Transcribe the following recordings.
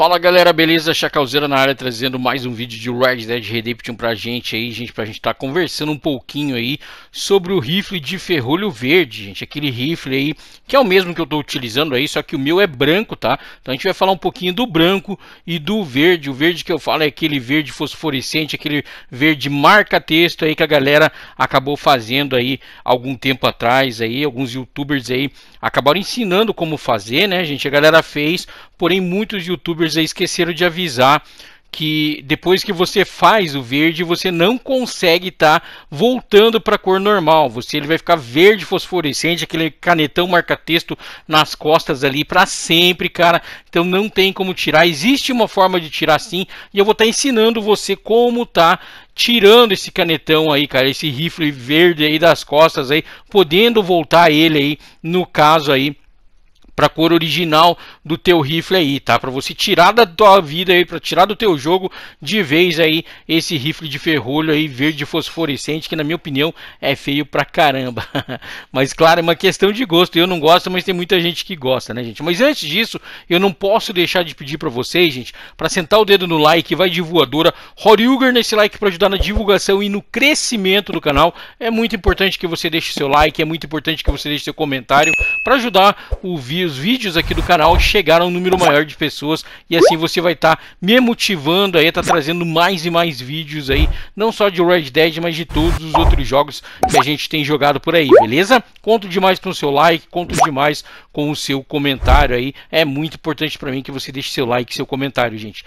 Fala galera, beleza? Chacalzeira na área trazendo mais um vídeo de Red Dead Redemption pra gente aí, gente, pra gente estar tá conversando um pouquinho aí sobre o rifle de ferrolho verde, gente, aquele rifle aí que é o mesmo que eu tô utilizando aí, só que o meu é branco, tá? Então a gente vai falar um pouquinho do branco e do verde, o verde que eu falo é aquele verde fosforescente, aquele verde marca-texto aí que a galera acabou fazendo aí algum tempo atrás aí, alguns youtubers aí acabaram ensinando como fazer, né, gente? A galera fez, porém muitos youtubers esqueceram de avisar que depois que você faz o verde, você não consegue estar tá voltando para a cor normal. Você ele vai ficar verde fosforescente, aquele canetão marca-texto nas costas ali para sempre, cara. Então não tem como tirar. Existe uma forma de tirar sim, e eu vou estar tá ensinando você como tá tirando esse canetão aí, cara, esse rifle verde aí das costas aí, podendo voltar ele aí no caso aí para a cor original do teu rifle aí, tá? Para você tirar da tua vida aí, para tirar do teu jogo de vez aí esse rifle de ferrolho aí verde fosforescente que na minha opinião é feio pra caramba. mas claro, é uma questão de gosto. Eu não gosto, mas tem muita gente que gosta, né, gente? Mas antes disso, eu não posso deixar de pedir para vocês, gente, para sentar o dedo no like, vai de voadora, Horyuger nesse like para ajudar na divulgação e no crescimento do canal. É muito importante que você deixe seu like, é muito importante que você deixe seu comentário para ajudar o vídeo os vídeos aqui do canal chegaram a um número maior de pessoas e assim você vai estar tá me motivando aí, tá trazendo mais e mais vídeos aí, não só de Red Dead, mas de todos os outros jogos que a gente tem jogado por aí, beleza? Conto demais com o seu like, conto demais com o seu comentário aí, é muito importante para mim que você deixe seu like, seu comentário, gente.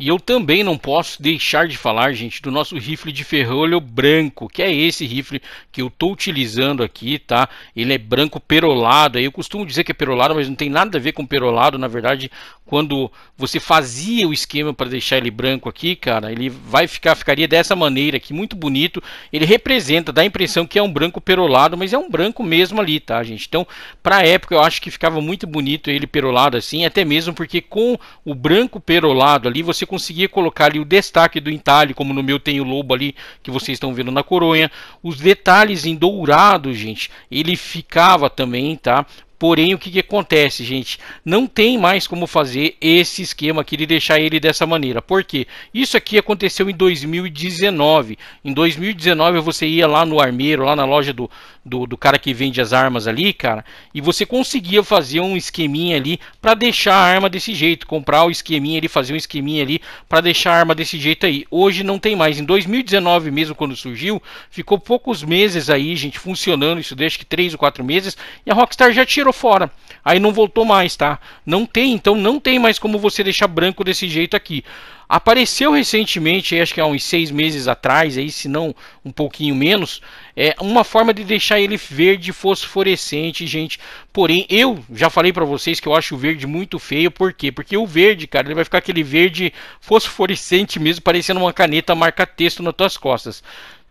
E eu também não posso deixar de falar, gente, do nosso rifle de ferrolho branco, que é esse rifle que eu estou utilizando aqui, tá? Ele é branco perolado, eu costumo dizer que é perolado, mas não tem nada a ver com perolado, na verdade, quando você fazia o esquema para deixar ele branco aqui, cara, ele vai ficar, ficaria dessa maneira aqui, muito bonito, ele representa, dá a impressão que é um branco perolado, mas é um branco mesmo ali, tá, gente? Então, para a época, eu acho que ficava muito bonito ele perolado assim, até mesmo porque com o branco perolado ali, você conseguia colocar ali o destaque do entalhe, como no meu tem o lobo ali que vocês estão vendo na coronha. Os detalhes em dourado, gente, ele ficava também, tá? Porém, o que, que, acontece, gente? Não tem mais como fazer esse esquema aqui de deixar ele dessa maneira. Por quê? Isso aqui aconteceu em 2019. Em 2019, você ia lá no armeiro, lá na loja do, do, do cara que vende as armas ali, cara, e você conseguia fazer um esqueminha ali para deixar a arma desse jeito. Comprar o esqueminha ali, fazer um esqueminha ali para deixar a arma desse jeito aí. Hoje não tem mais. Em 2019 mesmo, quando surgiu, ficou poucos meses aí, gente, funcionando isso, deixa que 3 ou 4 meses, e a Rockstar já tirou entrou fora. Aí não voltou mais, tá? Não tem, então não tem mais como você deixar branco desse jeito aqui. Apareceu recentemente, acho que há uns seis meses atrás, aí se não um pouquinho menos, é uma forma de deixar ele verde fosforescente, gente. Porém, eu já falei para vocês que eu acho o verde muito feio, por quê? Porque o verde, cara, ele vai ficar aquele verde fosforescente mesmo, parecendo uma caneta marca texto nas tuas costas.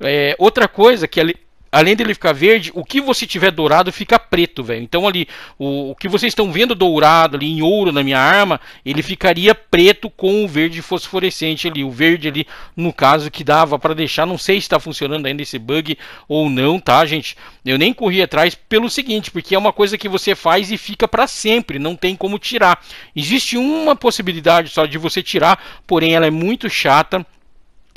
É, outra coisa que ali além dele ficar verde, o que você tiver dourado fica preto, velho. Então ali, o, o que vocês estão vendo dourado ali em ouro na minha arma, ele ficaria preto com o verde fosforescente ali. O verde ali, no caso, que dava para deixar. Não sei se está funcionando ainda esse bug ou não, tá, gente? Eu nem corri atrás pelo seguinte, porque é uma coisa que você faz e fica para sempre, não tem como tirar. Existe uma possibilidade só de você tirar, porém ela é muito chata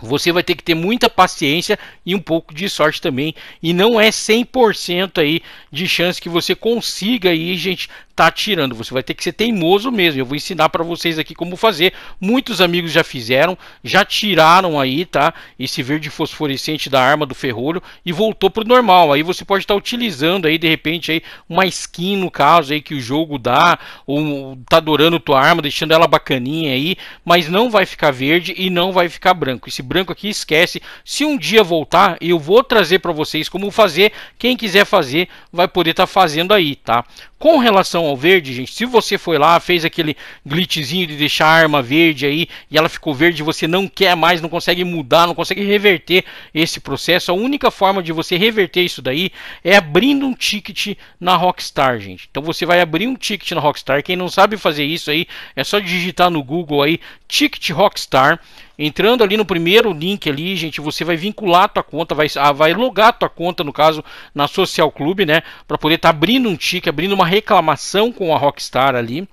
você vai ter que ter muita paciência e um pouco de sorte também. E não é 100% aí de chance que você consiga aí, gente, tá tirando. Você vai ter que ser teimoso mesmo. Eu vou ensinar para vocês aqui como fazer. Muitos amigos já fizeram, já tiraram aí, tá? Esse verde fosforescente da arma do ferrolho e voltou pro normal. Aí você pode estar tá utilizando aí de repente aí uma skin no caso aí que o jogo dá ou tá adorando tua arma, deixando ela bacaninha aí, mas não vai ficar verde e não vai ficar branco. Esse branco aqui, esquece. Se um dia voltar, eu vou trazer para vocês como fazer. Quem quiser fazer, vai poder estar tá fazendo aí, tá? Com relação ao verde, gente, se você foi lá, fez aquele glitchzinho de deixar a arma verde aí e ela ficou verde, você não quer mais, não consegue mudar, não consegue reverter esse processo. A única forma de você reverter isso daí é abrindo um ticket na Rockstar, gente. Então você vai abrir um ticket na Rockstar. Quem não sabe fazer isso aí, é só digitar no Google aí ticket Rockstar Entrando ali no primeiro link ali, gente, você vai vincular a tua conta, vai, ah, vai logar a tua conta, no caso, na Social Club, né? Para poder estar tá abrindo um ticket, abrindo uma reclamação com a Rockstar ali.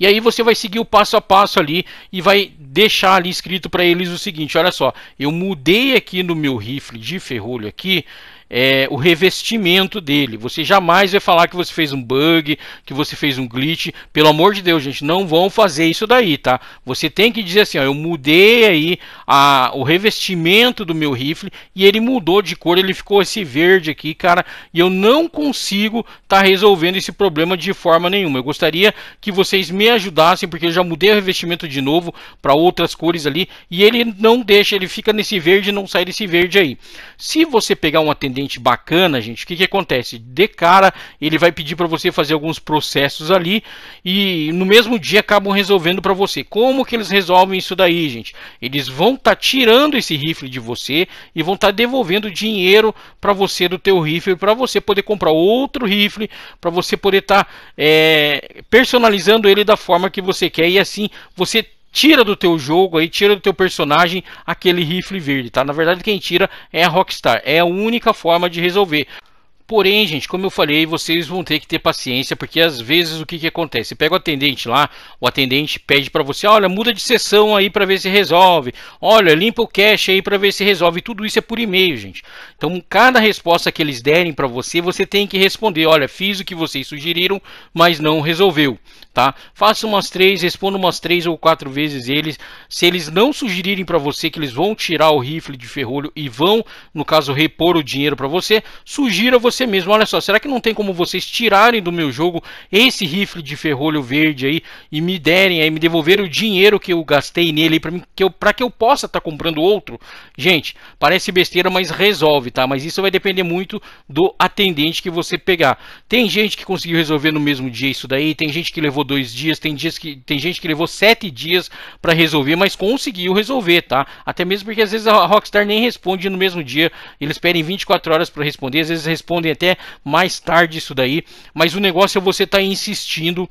E aí você vai seguir o passo a passo ali e vai deixar ali escrito para eles o seguinte, olha só, eu mudei aqui no meu rifle de ferrolho aqui, é, o revestimento dele. Você jamais vai falar que você fez um bug, que você fez um glitch. Pelo amor de Deus, gente, não vão fazer isso daí, tá? Você tem que dizer assim, ó, eu mudei aí a, o revestimento do meu rifle e ele mudou de cor, ele ficou esse verde aqui, cara, e eu não consigo estar tá resolvendo esse problema de forma nenhuma. Eu gostaria que vocês me ajudassem, porque eu já mudei o revestimento de novo para outras cores ali, e ele não deixa, ele fica nesse verde e não sai desse verde aí. Se você pegar um atendente atendente bacana, gente, o que, que acontece? De cara, ele vai pedir para você fazer alguns processos ali e no mesmo dia acabam resolvendo para você. Como que eles resolvem isso daí, gente? Eles vão estar tá tirando esse rifle de você e vão estar tá devolvendo dinheiro para você do teu rifle, para você poder comprar outro rifle, para você poder estar tá, é, personalizando ele da forma que você quer e assim você tira do teu jogo aí, tira do teu personagem aquele rifle verde, tá? Na verdade, quem tira é a Rockstar. É a única forma de resolver. Porém, gente, como eu falei, vocês vão ter que ter paciência, porque às vezes o que, que acontece? Pega o atendente lá, o atendente pede para você, olha, muda de sessão aí para ver se resolve. Olha, limpa o cache aí para ver se resolve. Tudo isso é por e-mail, gente. Então, cada resposta que eles derem para você, você tem que responder, olha, fiz o que vocês sugeriram, mas não resolveu, tá? Faça umas três, responda umas três ou quatro vezes eles. Se eles não sugerirem para você que eles vão tirar o rifle de ferrolho e vão, no caso, repor o dinheiro para você, sugira você você mesmo, olha só, será que não tem como vocês tirarem do meu jogo esse rifle de ferrolho verde aí e me derem aí, me devolver o dinheiro que eu gastei nele para que, eu, que eu possa estar tá comprando outro? Gente, parece besteira, mas resolve, tá? Mas isso vai depender muito do atendente que você pegar. Tem gente que conseguiu resolver no mesmo dia isso daí, tem gente que levou dois dias, tem, dias que, tem gente que levou sete dias para resolver, mas conseguiu resolver, tá? Até mesmo porque às vezes a Rockstar nem responde no mesmo dia, eles pedem 24 horas para responder, às vezes respondem até mais tarde isso daí, mas o negócio é você estar tá insistindo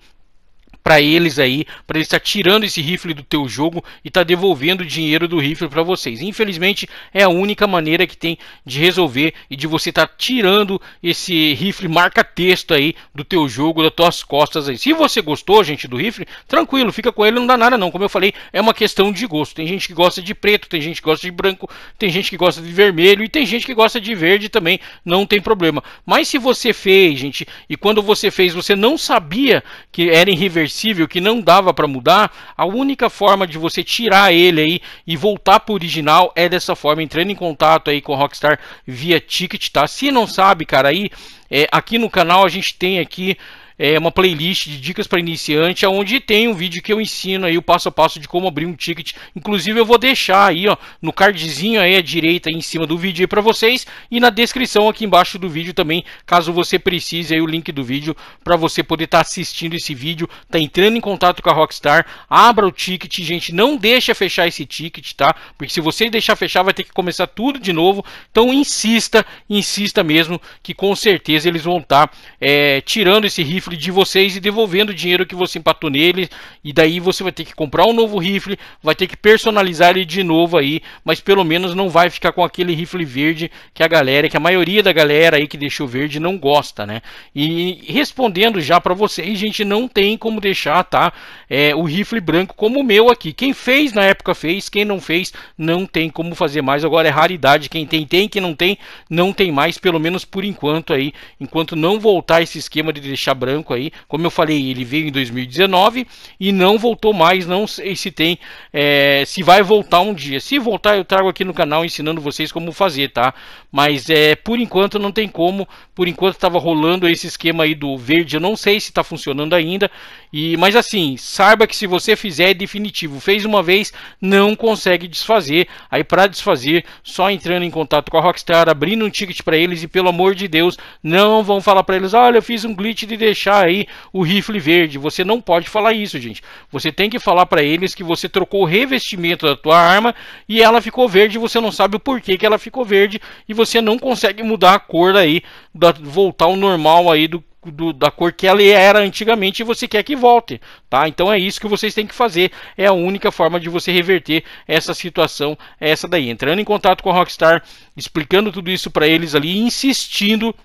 para eles aí, para eles estar tá tirando esse rifle do teu jogo e tá devolvendo o dinheiro do rifle para vocês. Infelizmente, é a única maneira que tem de resolver e de você estar tá tirando esse rifle marca texto aí do teu jogo, das tuas costas aí. Se você gostou, gente, do rifle, tranquilo, fica com ele, não dá nada não. Como eu falei, é uma questão de gosto. Tem gente que gosta de preto, tem gente que gosta de branco, tem gente que gosta de vermelho e tem gente que gosta de verde também, não tem problema. Mas se você fez, gente, e quando você fez, você não sabia que era em reverso irreversível que não dava para mudar, a única forma de você tirar ele aí e voltar para o original é dessa forma, entrando em contato aí com o Rockstar via ticket, tá? Se não sabe, cara, aí é, aqui no canal a gente tem aqui é uma playlist de dicas para iniciante, onde tem um vídeo que eu ensino aí o passo a passo de como abrir um ticket. Inclusive eu vou deixar aí, ó, no cardzinho aí à direita aí em cima do vídeo para vocês e na descrição aqui embaixo do vídeo também, caso você precise aí o link do vídeo para você poder estar tá assistindo esse vídeo, tá entrando em contato com a Rockstar, abra o ticket, gente, não deixa fechar esse ticket, tá? Porque se você deixar fechar vai ter que começar tudo de novo. Então insista, insista mesmo que com certeza eles vão estar tá, é, tirando esse rifle rifle de vocês e devolvendo o dinheiro que você empatou nele. E daí você vai ter que comprar um novo rifle, vai ter que personalizar ele de novo aí, mas pelo menos não vai ficar com aquele rifle verde que a galera, que a maioria da galera aí que deixou verde não gosta, né? E respondendo já para vocês, gente, não tem como deixar, tá? É, o rifle branco como o meu aqui. Quem fez na época fez, quem não fez não tem como fazer mais. Agora é raridade, quem tem tem, quem não tem não tem mais, pelo menos por enquanto aí, enquanto não voltar esse esquema de deixar branco Franco aí, como eu falei, ele veio em 2019 e não voltou mais, não sei se tem, é, se vai voltar um dia. Se voltar, eu trago aqui no canal ensinando vocês como fazer, tá? Mas é, por enquanto não tem como, por enquanto estava rolando esse esquema aí do verde, eu não sei se está funcionando ainda, e mas assim, saiba que se você fizer é definitivo, fez uma vez, não consegue desfazer, aí para desfazer, só entrando em contato com a Rockstar, abrindo um ticket para eles e pelo amor de Deus, não vão falar para eles, olha, eu fiz um glitch de deixar aí o rifle verde. Você não pode falar isso, gente. Você tem que falar para eles que você trocou o revestimento da tua arma e ela ficou verde. Você não sabe o porquê que ela ficou verde e você não consegue mudar a cor aí, da, voltar ao normal aí do do, da cor que ela era antigamente e você quer que volte, tá? Então é isso que vocês têm que fazer, é a única forma de você reverter essa situação, essa daí, entrando em contato com a Rockstar, explicando tudo isso para eles ali, insistindo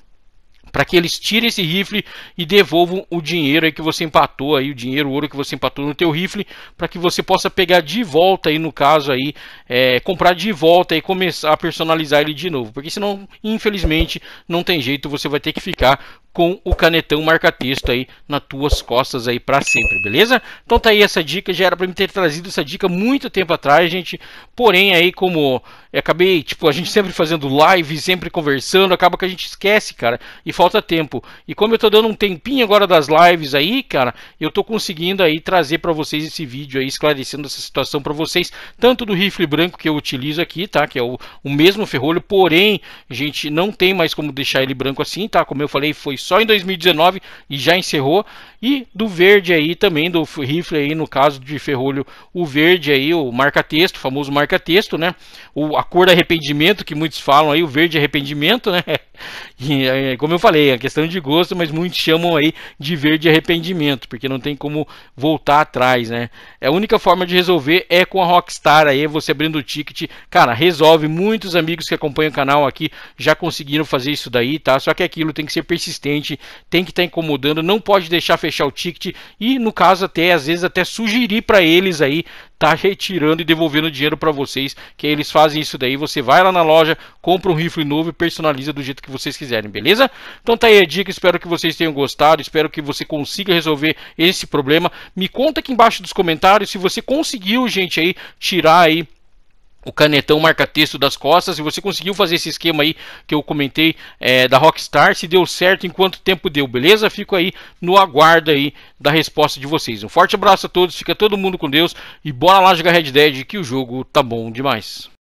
para que eles tirem esse rifle e devolvam o dinheiro aí que você empatou aí, o dinheiro, o ouro que você empatou no teu rifle, para que você possa pegar de volta aí, no caso aí, é, comprar de volta e começar a personalizar ele de novo, porque senão, infelizmente, não tem jeito, você vai ter que ficar com o canetão marca-texto aí nas tuas costas aí para sempre, beleza? Então tá aí essa dica, já era para me ter trazido essa dica muito tempo atrás, gente. Porém aí como acabei, tipo, a gente sempre fazendo live, sempre conversando, acaba que a gente esquece, cara, e falta tempo. E como eu tô dando um tempinho agora das lives aí, cara, eu tô conseguindo aí trazer para vocês esse vídeo aí esclarecendo essa situação para vocês, tanto do rifle branco que eu utilizo aqui, tá? Que é o, o mesmo ferrolho, porém, gente, não tem mais como deixar ele branco assim, tá? Como eu falei, foi só em 2019 e já encerrou. E do verde aí também, do rifle aí, no caso de ferrolho, o verde aí, o marca-texto, famoso marca-texto, né? O, a cor arrependimento, que muitos falam aí, o verde arrependimento, né? E, é, é, como eu falei, é questão de gosto, mas muitos chamam aí de verde arrependimento, porque não tem como voltar atrás, né? É a única forma de resolver é com a Rockstar aí, você abrindo o ticket. Cara, resolve. Muitos amigos que acompanham o canal aqui já conseguiram fazer isso daí, tá? Só que aquilo tem que ser persistente cliente tem que estar tá incomodando, não pode deixar fechar o ticket e, no caso, até às vezes até sugerir para eles aí tá retirando e devolvendo dinheiro para vocês, que eles fazem isso daí, você vai lá na loja, compra um rifle novo e personaliza do jeito que vocês quiserem, beleza? Então tá aí a dica, espero que vocês tenham gostado, espero que você consiga resolver esse problema. Me conta aqui embaixo dos comentários se você conseguiu, gente, aí tirar aí o canetão marca-texto das costas. Se você conseguiu fazer esse esquema aí que eu comentei é, da Rockstar, se deu certo, em quanto tempo deu, beleza? Fico aí no aguardo aí da resposta de vocês. Um forte abraço a todos, fica todo mundo com Deus e bora lá jogar Red Dead que o jogo tá bom demais.